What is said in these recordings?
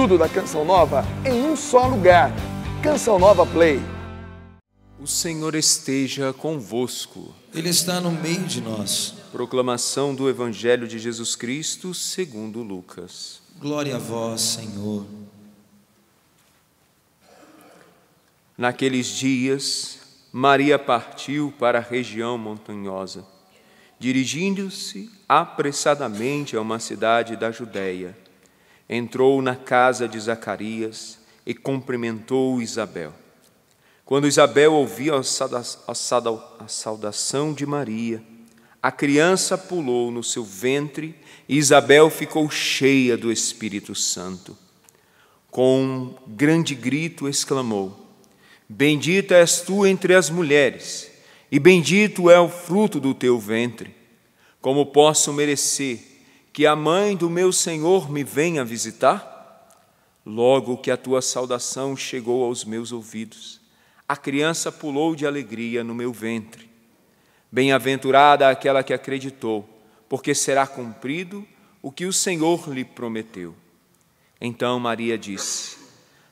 tudo da Canção Nova em um só lugar. Canção Nova Play. O Senhor esteja convosco. Ele está no meio de nós. Proclamação do Evangelho de Jesus Cristo, segundo Lucas. Glória a vós, Senhor. Naqueles dias, Maria partiu para a região montanhosa, dirigindo-se apressadamente a uma cidade da Judéia entrou na casa de Zacarias e cumprimentou Isabel. Quando Isabel ouviu a saudação de Maria, a criança pulou no seu ventre e Isabel ficou cheia do Espírito Santo. Com um grande grito exclamou: Bendita és tu entre as mulheres, e bendito é o fruto do teu ventre. Como posso merecer que a mãe do meu Senhor me venha visitar? Logo que a tua saudação chegou aos meus ouvidos, a criança pulou de alegria no meu ventre. Bem-aventurada aquela que acreditou, porque será cumprido o que o Senhor lhe prometeu. Então Maria disse: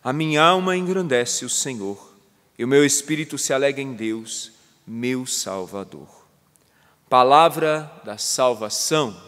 A minha alma engrandece o Senhor, e o meu espírito se alega em Deus, meu Salvador. Palavra da salvação.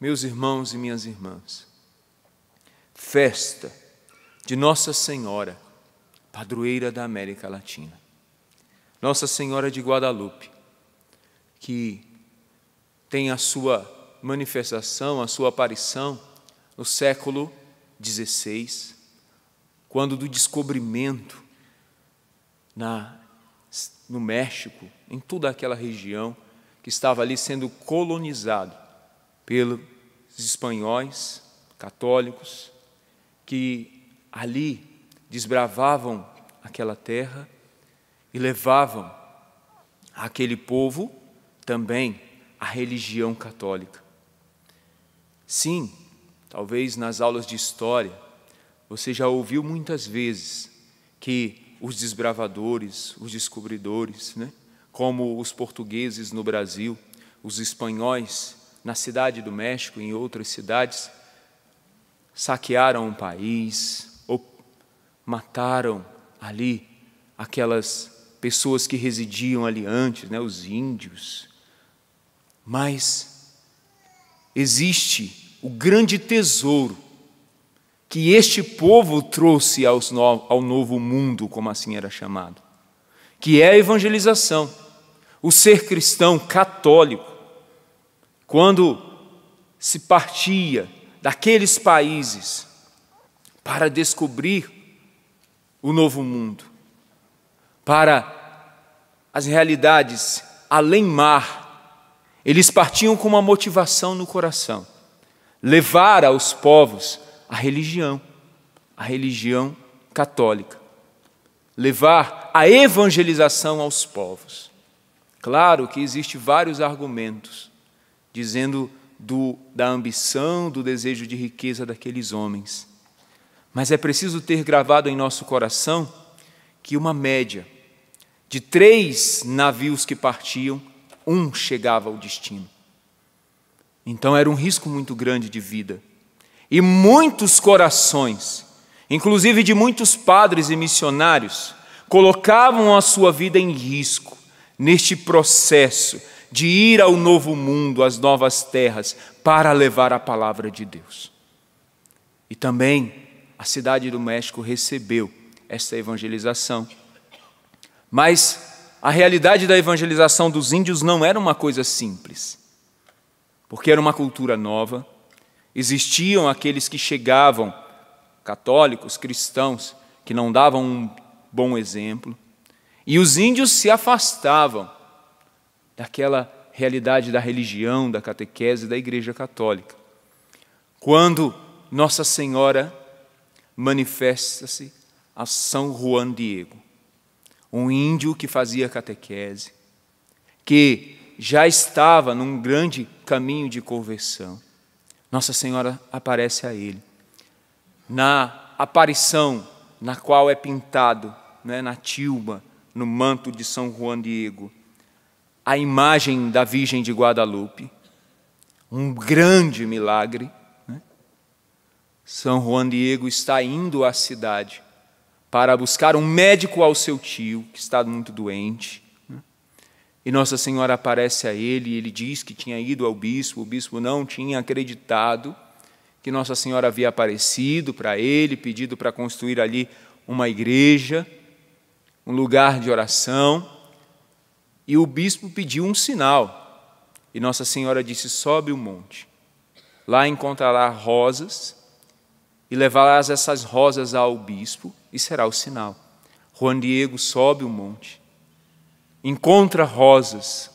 meus irmãos e minhas irmãs, festa de Nossa Senhora, padroeira da América Latina, Nossa Senhora de Guadalupe, que tem a sua manifestação, a sua aparição no século XVI, quando do descobrimento na, no México, em toda aquela região que estava ali sendo colonizado pelo espanhóis, católicos, que ali desbravavam aquela terra e levavam aquele povo também a religião católica. Sim, talvez nas aulas de história você já ouviu muitas vezes que os desbravadores, os descobridores, né, como os portugueses no Brasil, os espanhóis na cidade do México e em outras cidades, saquearam um país ou mataram ali aquelas pessoas que residiam ali antes, né, os índios. Mas existe o grande tesouro que este povo trouxe no, ao novo mundo, como assim era chamado, que é a evangelização, o ser cristão católico quando se partia daqueles países para descobrir o novo mundo, para as realidades além mar, eles partiam com uma motivação no coração: levar aos povos a religião, a religião católica, levar a evangelização aos povos. Claro que existem vários argumentos dizendo do, da ambição, do desejo de riqueza daqueles homens. Mas é preciso ter gravado em nosso coração que uma média de três navios que partiam, um chegava ao destino. Então era um risco muito grande de vida. E muitos corações, inclusive de muitos padres e missionários, colocavam a sua vida em risco neste processo de ir ao novo mundo, às novas terras, para levar a palavra de Deus. E também a cidade do México recebeu esta evangelização. Mas a realidade da evangelização dos índios não era uma coisa simples, porque era uma cultura nova, existiam aqueles que chegavam, católicos, cristãos, que não davam um bom exemplo, e os índios se afastavam daquela realidade da religião, da catequese da Igreja Católica. Quando Nossa Senhora manifesta-se a São Juan Diego, um índio que fazia catequese, que já estava num grande caminho de conversão. Nossa Senhora aparece a ele. Na aparição na qual é pintado, né, na tilma, no manto de São Juan Diego, a imagem da Virgem de Guadalupe. Um grande milagre. Né? São Juan Diego está indo à cidade para buscar um médico ao seu tio, que está muito doente. Né? E Nossa Senhora aparece a ele e ele diz que tinha ido ao bispo, o bispo não tinha acreditado que Nossa Senhora havia aparecido para ele, pedido para construir ali uma igreja, um lugar de oração. E o bispo pediu um sinal. E Nossa Senhora disse: Sobe o monte. Lá encontrará rosas, e levarás essas rosas ao bispo, e será o sinal. Juan Diego sobe o monte, encontra rosas,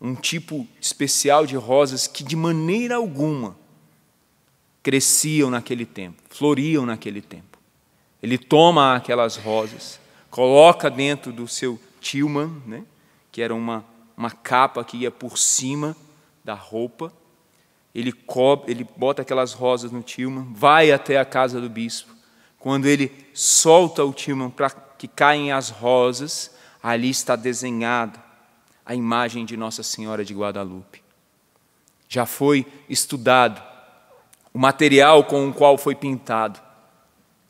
um tipo especial de rosas que de maneira alguma cresciam naquele tempo, floriam naquele tempo. Ele toma aquelas rosas, coloca dentro do seu tilma, né, que era uma, uma capa que ia por cima da roupa. Ele, cobre, ele bota aquelas rosas no tilma, vai até a casa do bispo. Quando ele solta o tilma para que caem as rosas, ali está desenhada a imagem de Nossa Senhora de Guadalupe. Já foi estudado o material com o qual foi pintado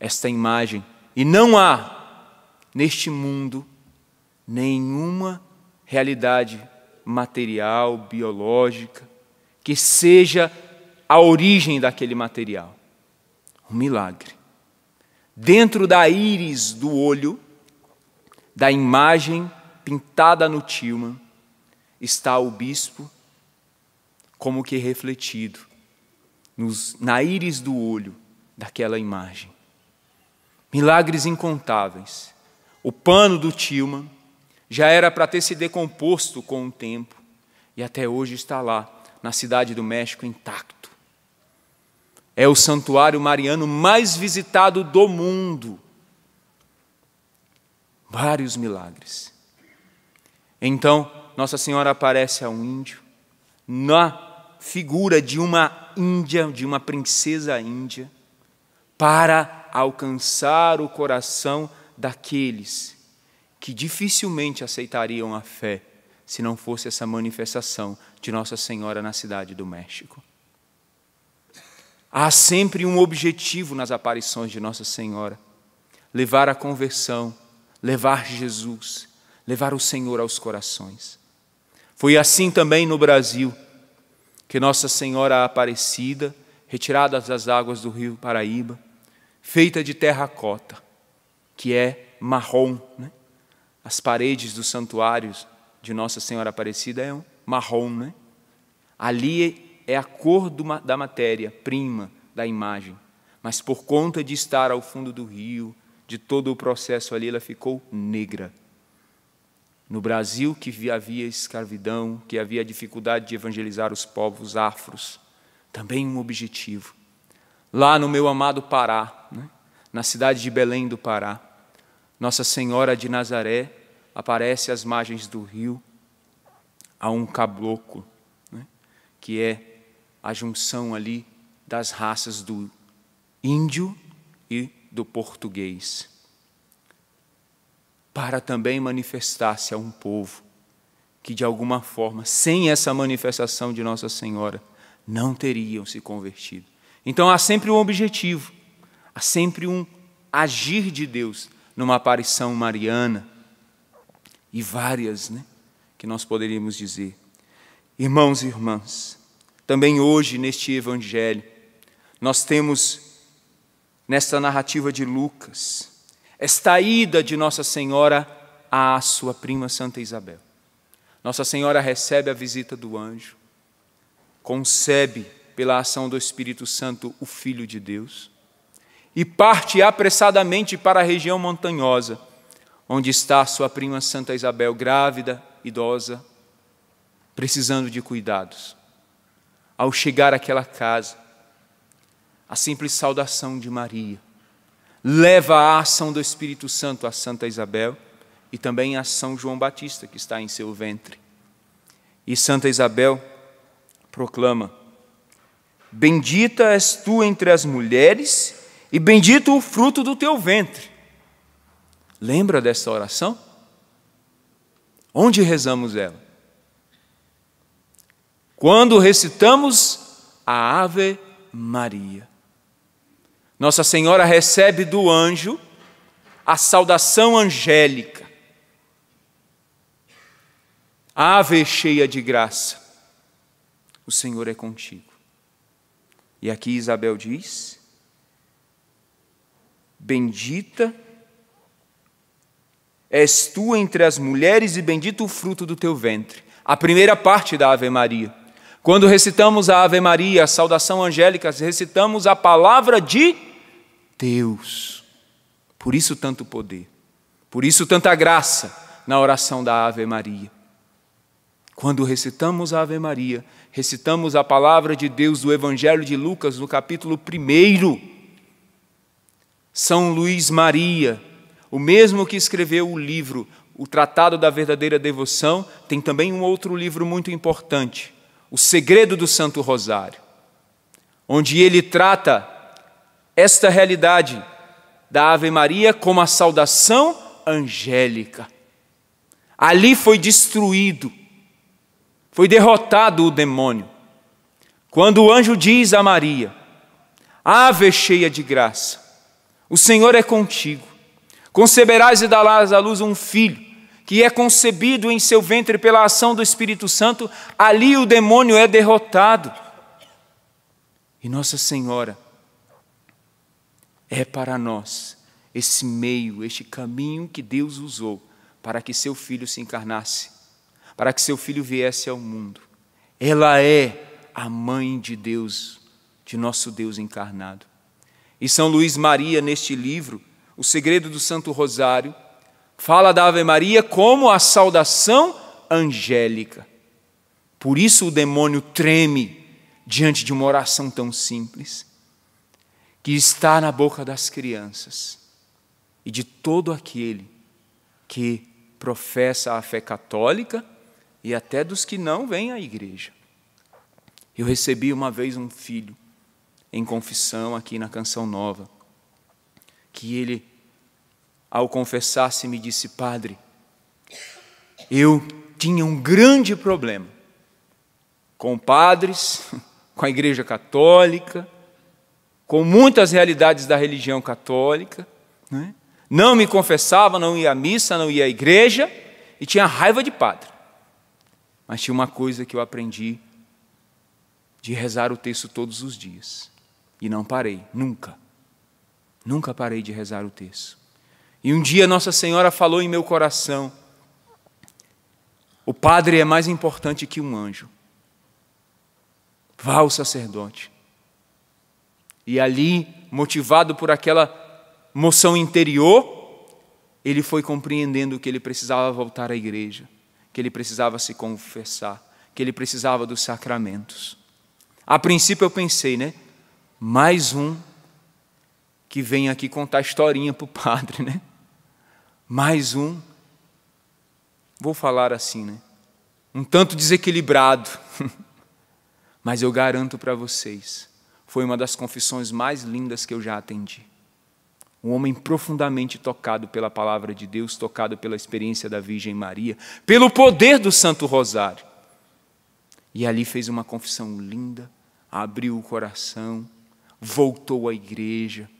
esta imagem. E não há neste mundo nenhuma realidade material, biológica, que seja a origem daquele material. Um milagre. Dentro da íris do olho, da imagem pintada no tilma, está o bispo como que refletido nos, na íris do olho daquela imagem. Milagres incontáveis. O pano do tilma, já era para ter se decomposto com o tempo e até hoje está lá, na cidade do México, intacto. É o santuário mariano mais visitado do mundo. Vários milagres. Então, Nossa Senhora aparece a um índio, na figura de uma índia, de uma princesa índia, para alcançar o coração daqueles que dificilmente aceitariam a fé se não fosse essa manifestação de Nossa Senhora na cidade do México. Há sempre um objetivo nas aparições de Nossa Senhora: levar a conversão, levar Jesus, levar o Senhor aos corações. Foi assim também no Brasil que Nossa Senhora Aparecida, retirada das águas do rio Paraíba, feita de terracota, que é marrom, né? As paredes dos santuários de Nossa Senhora Aparecida é um marrom, né? Ali é a cor do, da matéria prima da imagem, mas por conta de estar ao fundo do rio, de todo o processo ali, ela ficou negra. No Brasil, que havia escravidão, que havia dificuldade de evangelizar os povos afros, também um objetivo. Lá no meu amado Pará, né? na cidade de Belém do Pará, nossa Senhora de Nazaré aparece às margens do rio a um caboclo, né, que é a junção ali das raças do índio e do português, para também manifestar-se a um povo que, de alguma forma, sem essa manifestação de Nossa Senhora, não teriam se convertido. Então há sempre um objetivo, há sempre um agir de Deus numa aparição mariana, e várias né, que nós poderíamos dizer. Irmãos e irmãs, também hoje neste Evangelho, nós temos nesta narrativa de Lucas esta ida de Nossa Senhora à sua prima Santa Isabel. Nossa Senhora recebe a visita do anjo, concebe pela ação do Espírito Santo o Filho de Deus e parte apressadamente para a região montanhosa, onde está sua prima Santa Isabel, grávida, idosa, precisando de cuidados. Ao chegar àquela casa, a simples saudação de Maria leva a ação do Espírito Santo a Santa Isabel e também a São João Batista, que está em seu ventre. E Santa Isabel proclama: Bendita és tu entre as mulheres e bendito o fruto do teu ventre. Lembra dessa oração? Onde rezamos ela? Quando recitamos a Ave Maria. Nossa Senhora recebe do anjo a saudação angélica. Ave cheia de graça, o Senhor é contigo. E aqui Isabel diz: Bendita és tu entre as mulheres e bendito o fruto do teu ventre. A primeira parte da Ave Maria. Quando recitamos a Ave Maria, a saudação angélica, recitamos a palavra de Deus. Por isso tanto poder, por isso tanta graça na oração da Ave Maria. Quando recitamos a Ave Maria, recitamos a palavra de Deus do Evangelho de Lucas, no capítulo 1 são Luís Maria, o mesmo que escreveu o livro O Tratado da Verdadeira Devoção, tem também um outro livro muito importante, O Segredo do Santo Rosário, onde ele trata esta realidade da Ave Maria como a saudação angélica. Ali foi destruído, foi derrotado o demônio. Quando o anjo diz a Maria: Ave cheia de graça, o Senhor é contigo. Conceberás e darás à luz um filho, que é concebido em seu ventre pela ação do Espírito Santo, ali o demônio é derrotado. E Nossa Senhora é para nós esse meio, este caminho que Deus usou para que seu filho se encarnasse, para que seu filho viesse ao mundo. Ela é a mãe de Deus, de nosso Deus encarnado. E São Luís Maria, neste livro, O Segredo do Santo Rosário, fala da Ave Maria como a saudação angélica. Por isso o demônio treme diante de uma oração tão simples, que está na boca das crianças e de todo aquele que professa a fé católica e até dos que não vêm à igreja. Eu recebi uma vez um filho em confissão aqui na Canção Nova. Que ele, ao confessar-se, me disse: Padre, eu tinha um grande problema com padres, com a Igreja Católica, com muitas realidades da religião católica. Né? Não me confessava, não ia à missa, não ia à igreja e tinha raiva de padre. Mas tinha uma coisa que eu aprendi de rezar o texto todos os dias. E não parei, nunca. Nunca parei de rezar o texto. E um dia Nossa Senhora falou em meu coração: o padre é mais importante que um anjo. Vá ao sacerdote. E ali, motivado por aquela moção interior, ele foi compreendendo que ele precisava voltar à igreja, que ele precisava se confessar, que ele precisava dos sacramentos. A princípio eu pensei, né? mais um que vem aqui contar historinha para o padre, né? Mais um, vou falar assim, né? Um tanto desequilibrado, mas eu garanto para vocês, foi uma das confissões mais lindas que eu já atendi. Um homem profundamente tocado pela palavra de Deus, tocado pela experiência da Virgem Maria, pelo poder do Santo Rosário. E ali fez uma confissão linda, abriu o coração, voltou à igreja,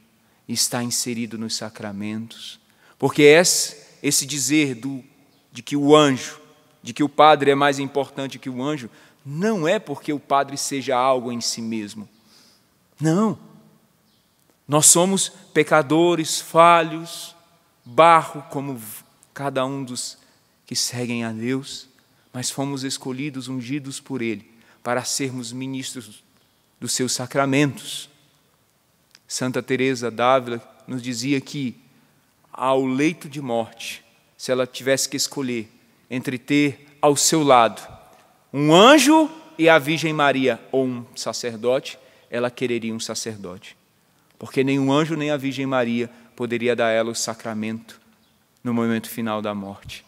está inserido nos sacramentos. Porque é esse, esse dizer do, de que o anjo, de que o padre é mais importante que o anjo, não é porque o padre seja algo em si mesmo. Não. Nós somos pecadores, falhos, barro, como cada um dos que seguem a Deus, mas fomos escolhidos, ungidos por Ele, para sermos ministros dos seus sacramentos. Santa Teresa d'Ávila nos dizia que ao leito de morte, se ela tivesse que escolher entre ter ao seu lado um anjo e a Virgem Maria ou um sacerdote, ela quereria um sacerdote. Porque nem um anjo nem a Virgem Maria poderia dar a ela o sacramento no momento final da morte.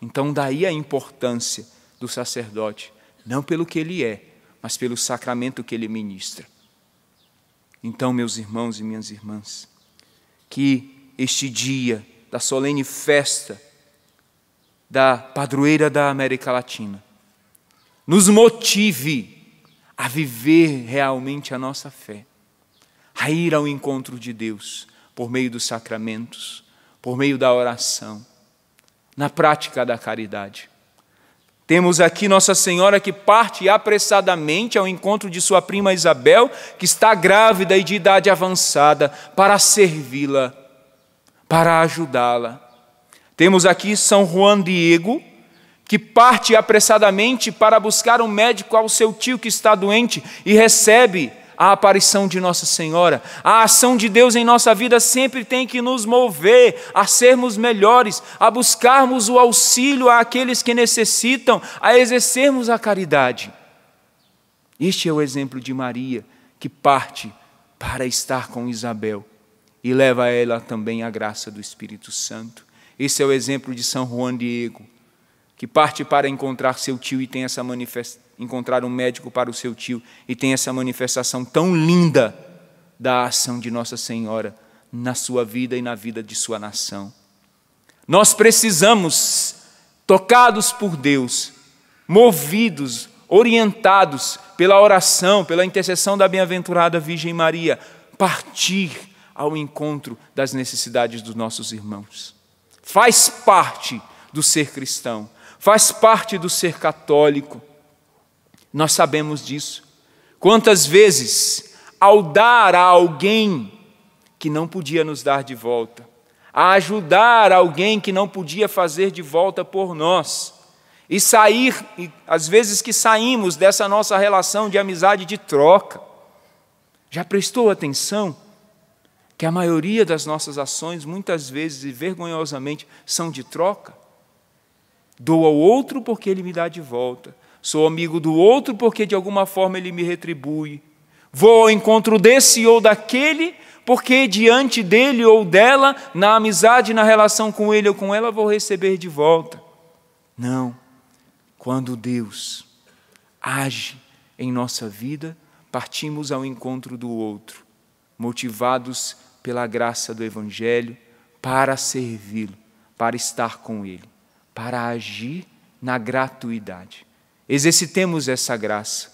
Então, daí a importância do sacerdote, não pelo que ele é, mas pelo sacramento que ele ministra. Então, meus irmãos e minhas irmãs, que este dia da solene festa da padroeira da América Latina nos motive a viver realmente a nossa fé, a ir ao encontro de Deus por meio dos sacramentos, por meio da oração, na prática da caridade. Temos aqui Nossa Senhora que parte apressadamente ao encontro de sua prima Isabel, que está grávida e de idade avançada, para servi-la, para ajudá-la. Temos aqui São Juan Diego, que parte apressadamente para buscar um médico ao seu tio que está doente e recebe a aparição de Nossa Senhora, a ação de Deus em nossa vida sempre tem que nos mover a sermos melhores, a buscarmos o auxílio àqueles que necessitam, a exercermos a caridade. Este é o exemplo de Maria, que parte para estar com Isabel e leva a ela também a graça do Espírito Santo. Esse é o exemplo de São Juan Diego, que parte para encontrar seu tio e tem essa manifestação encontrar um médico para o seu tio e tem essa manifestação tão linda da ação de Nossa Senhora na sua vida e na vida de sua nação. Nós precisamos, tocados por Deus, movidos, orientados pela oração, pela intercessão da bem-aventurada Virgem Maria, partir ao encontro das necessidades dos nossos irmãos. Faz parte do ser cristão, faz parte do ser católico nós sabemos disso. Quantas vezes, ao dar a alguém que não podia nos dar de volta, a ajudar alguém que não podia fazer de volta por nós, e sair, e, às vezes que saímos dessa nossa relação de amizade de troca, já prestou atenção que a maioria das nossas ações, muitas vezes e vergonhosamente, são de troca? Dou ao outro porque ele me dá de volta. Sou amigo do outro porque de alguma forma ele me retribui. Vou ao encontro desse ou daquele porque diante dele ou dela, na amizade, na relação com ele ou com ela, vou receber de volta. Não. Quando Deus age em nossa vida, partimos ao encontro do outro, motivados pela graça do Evangelho para servi-lo, para estar com ele, para agir na gratuidade. Exercitemos essa graça.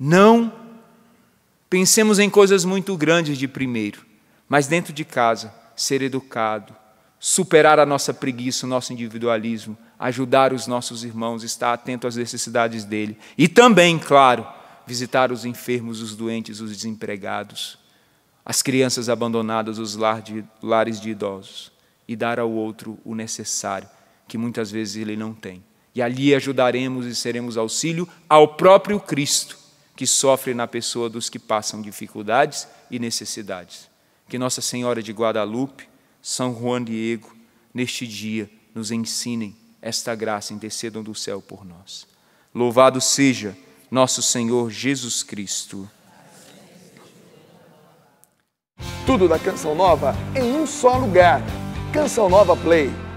Não pensemos em coisas muito grandes de primeiro, mas dentro de casa, ser educado, superar a nossa preguiça, o nosso individualismo, ajudar os nossos irmãos, estar atento às necessidades dele. E também, claro, visitar os enfermos, os doentes, os desempregados, as crianças abandonadas, os lar de, lares de idosos. E dar ao outro o necessário, que muitas vezes ele não tem e ali ajudaremos e seremos auxílio ao próprio Cristo, que sofre na pessoa dos que passam dificuldades e necessidades. Que Nossa Senhora de Guadalupe, São Juan Diego, neste dia nos ensinem esta graça, intercedam do céu por nós. Louvado seja nosso Senhor Jesus Cristo. Tudo da Canção Nova em um só lugar. Canção Nova Play.